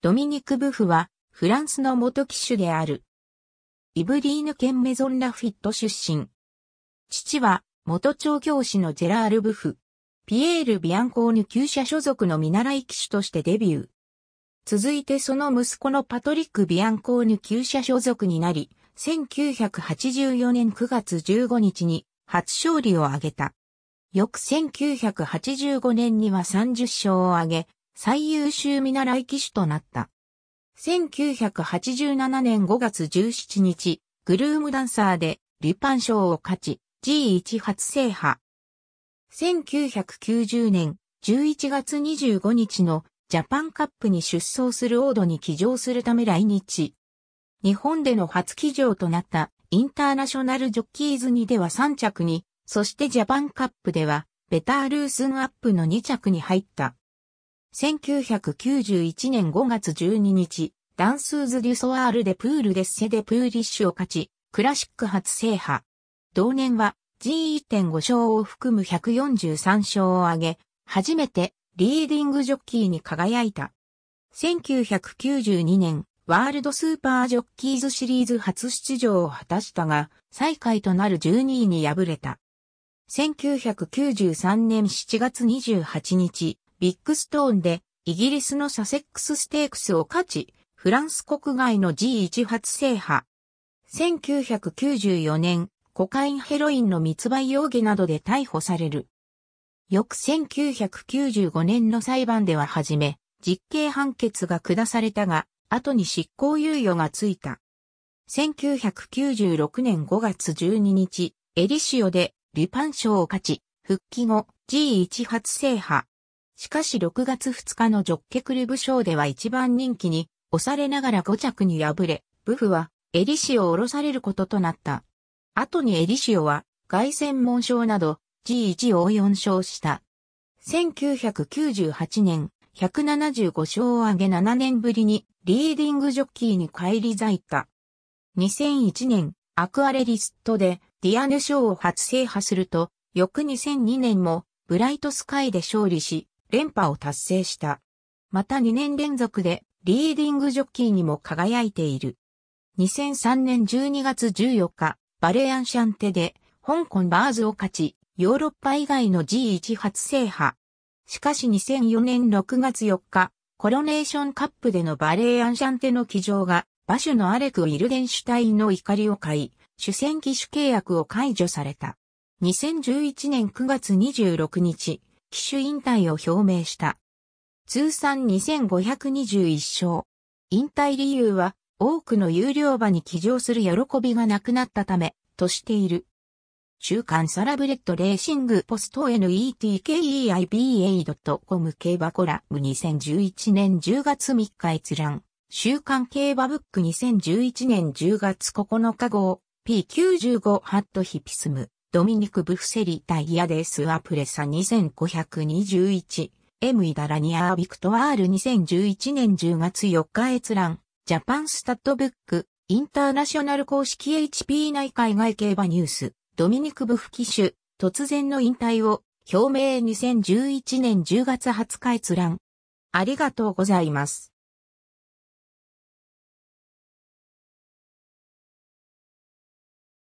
ドミニク・ブフは、フランスの元騎手である。イブリーヌ県メゾン・ラフィット出身。父は、元調教師のジェラール・ブフ。ピエール・ビアンコーヌ旧社所属の見習い騎手としてデビュー。続いてその息子のパトリック・ビアンコーヌ旧社所属になり、1984年9月15日に初勝利を挙げた。翌1985年には30勝を挙げ、最優秀見習い騎手となった。1987年5月17日、グルームダンサーでルパン賞を勝ち、G1 初制覇。1990年11月25日のジャパンカップに出走するオードに騎乗するため来日。日本での初騎乗となったインターナショナルジョッキーズにでは3着に、そしてジャパンカップではベタールースンアップの2着に入った。1991年5月12日、ダンスーズ・デュソワールでプールデッセでプーリッシュを勝ち、クラシック初制覇。同年は G1.5 勝を含む143勝を挙げ、初めてリーディングジョッキーに輝いた。1992年、ワールドスーパージョッキーズシリーズ初出場を果たしたが、最下位となる12位に敗れた。1993年7月28日、ビッグストーンでイギリスのサセックスステークスを勝ち、フランス国外の G1 初制覇。1994年、コカインヘロインの密売容疑などで逮捕される。翌1995年の裁判でははじめ、実刑判決が下されたが、後に執行猶予がついた。1996年5月12日、エリシオで、リパン賞を勝ち、復帰後、G1 初制覇。しかし6月2日のジョッケクルブ賞では一番人気に押されながら5着に敗れ、ブフはエリシオを降ろされることとなった。後にエリシオは外戦門賞など G1 を4勝した。1998年、175勝を挙げ7年ぶりにリーディングジョッキーに返り咲いた。2001年、アクアレリストでディアヌ賞を初制覇すると、翌2002年もブライトスカイで勝利し、連覇を達成した。また2年連続でリーディングジョッキーにも輝いている。2003年12月14日、バレーアンシャンテで香港バーズを勝ち、ヨーロッパ以外の G1 初制覇。しかし2004年6月4日、コロネーションカップでのバレーアンシャンテの騎乗が、馬主のアレク・ウィルデンシュタインの怒りを買い、主戦機種契約を解除された。2011年9月26日、機種引退を表明した。通算2521勝。引退理由は、多くの有料馬に騎乗する喜びがなくなったため、としている。週刊サラブレッドレーシングポスト netkeiba.com 競馬コラム2011年10月3日閲覧。週刊競馬ブック2011年10月9日号 P95 ハットヒピスム。ドミニク・ブフセリ・タイヤデス・アプレサ2521、ム・イダラニアビクトワール2011年10月4日閲覧、ジャパンスタッドブック、インターナショナル公式 HP 内海外競馬ニュース、ドミニク・ブフ機種、突然の引退を、表明2011年10月20日閲覧。ありがとうございます。